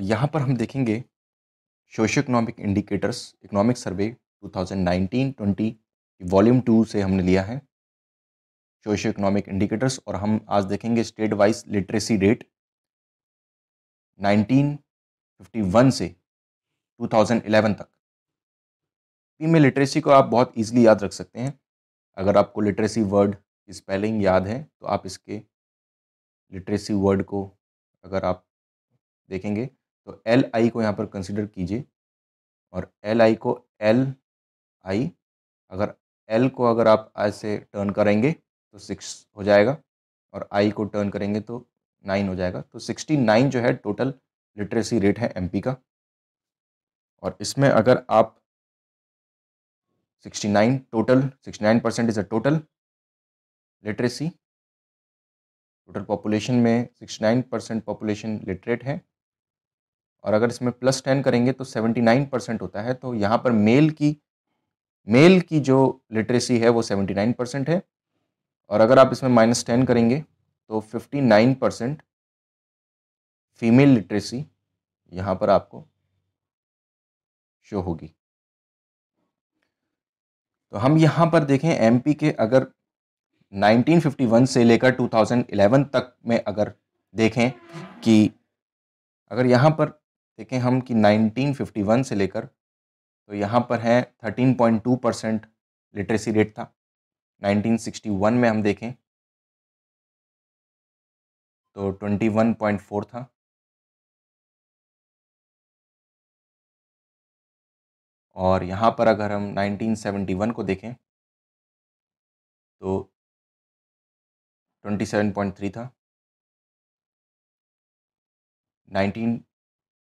यहाँ पर हम देखेंगे socio economic indicators economic survey 2019-20 volume two से हमने लिया है सोशो इकोनॉमिक इंडिकेटर्स और हम आज देखेंगे स्टेट वाइज लिटरेसी रेट 1951 से 2011 तक में लिटरेसी को आप बहुत ईजिली याद रख सकते हैं अगर आपको लिटरेसी वर्ड की स्पेलिंग याद है तो आप इसके लिटरेसी वर्ड को अगर आप देखेंगे तो एल आई को यहाँ पर कंसिडर कीजिए और एल आई को एल आई अगर एल को अगर आप आई से टर्न करेंगे तो सिक्स हो जाएगा और आई को टर्न करेंगे तो नाइन हो जाएगा तो सिक्सटी नाइन जो है टोटल लिटरेसी रेट है एमपी का और इसमें अगर आप sixty nine total sixty nine percent is a total literacy total population में sixty nine percent population literate है और अगर इसमें प्लस टेन करेंगे तो सेवेंटी नाइन परसेंट होता है तो यहाँ पर मेल की मेल की जो लिटरेसी है वो सेवेंटी नाइन परसेंट है और अगर आप इसमें माइनस टेन करेंगे तो fifty nine percent female literacy यहाँ पर आपको शो होगी तो हम यहाँ पर देखें एमपी के अगर 1951 से लेकर 2011 तक में अगर देखें कि अगर यहाँ पर देखें हम कि 1951 से लेकर तो यहाँ पर है 13.2 परसेंट लिटरेसी रेट था 1961 में हम देखें तो 21.4 था और यहाँ पर अगर हम 1971 को देखें तो 27.3 था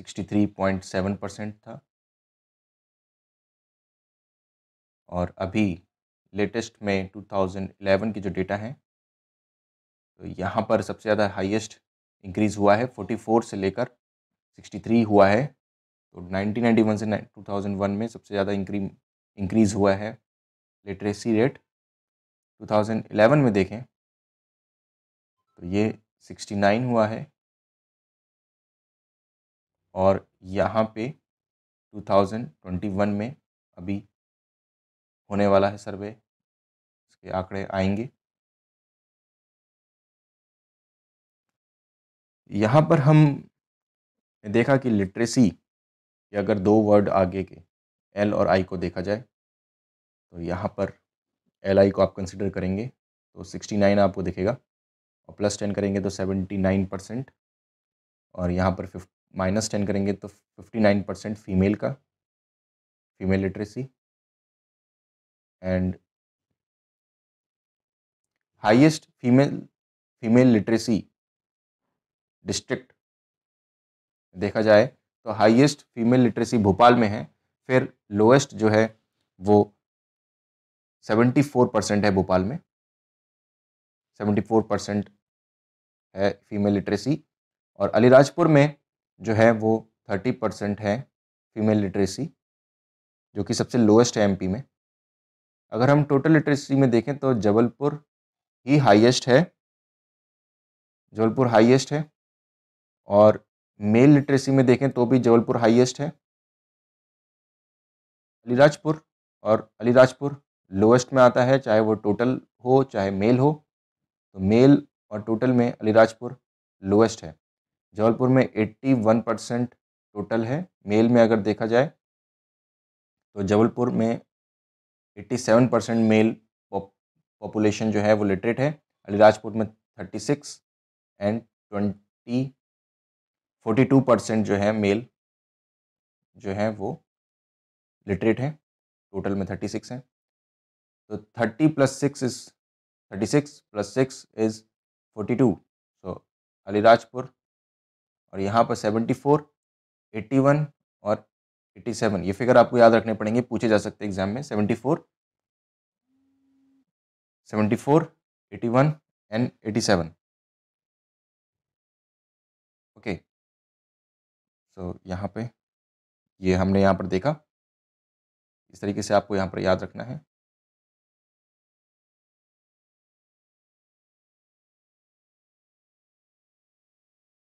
63.7 परसेंट था और अभी लेटेस्ट में 2011 की जो डेटा है तो यहाँ पर सबसे ज़्यादा हाईएस्ट इंक्रीज़ हुआ है 44 से लेकर 63 हुआ है तो 1991 से 2001 में सबसे ज़्यादा इंक्री इंक्रीज़ हुआ है लिटरेसी रेट 2011 में देखें तो ये 69 हुआ है और यहाँ पे 2021 में अभी होने वाला है सर्वे इसके आंकड़े आएंगे यहाँ पर हम देखा कि लिटरेसी के अगर दो वर्ड आगे के एल और आई को देखा जाए तो यहाँ पर एल आई को आप कंसिडर करेंगे तो 69 आपको दिखेगा और प्लस टेन करेंगे तो 79 परसेंट और यहाँ पर माइनस टेन करेंगे तो फिफ्टी नाइन परसेंट फीमेल का female literacy and highest female female literacy district देखा जाए तो हाईएस्ट फीमेल लिटरेसी भोपाल में है फिर लोएस्ट जो है वो सेवेंटी फोर परसेंट है भोपाल में सेवेंटी फोर परसेंट है फीमेल लिटरेसी और अलीराजपुर में जो है वो थर्टी परसेंट है फीमेल लिटरेसी जो कि सबसे लोएस्ट है एमपी में अगर हम टोटल लिटरेसी में देखें तो जबलपुर ही हाईएस्ट है जबलपुर हाईएस्ट है और मेल लिटरेसी में देखें तो भी जबलपुर हाईएस्ट है अलीराजपुर और अलीराजपुर लोएस्ट में आता है चाहे वो टोटल हो चाहे मेल हो तो मेल और टोटल में अलीराजपुर लोएस्ट है जबलपुर में 81 परसेंट टोटल है मेल में अगर देखा जाए तो जबलपुर में 87 परसेंट मेल पॉपुलेशन जो है वो लिटरेट है अलीराजपुर में 36 एंड 20 42 परसेंट जो है मेल जो है वो लिटरेट है टोटल में 36 है तो 30 plus six is 36 plus six is 42 so so, Alirajpur और यहाँ पर 74, 81 और 87 ये फिगर आपको याद रखने पड़ेंगे पूछे जा सकते हैं एग्जाम में 74, 74, 81 एंड 87 ओके सो यहाँ पे ये हमने यहाँ पर देखा इस तरीके से आपको यहाँ पर याद रखना है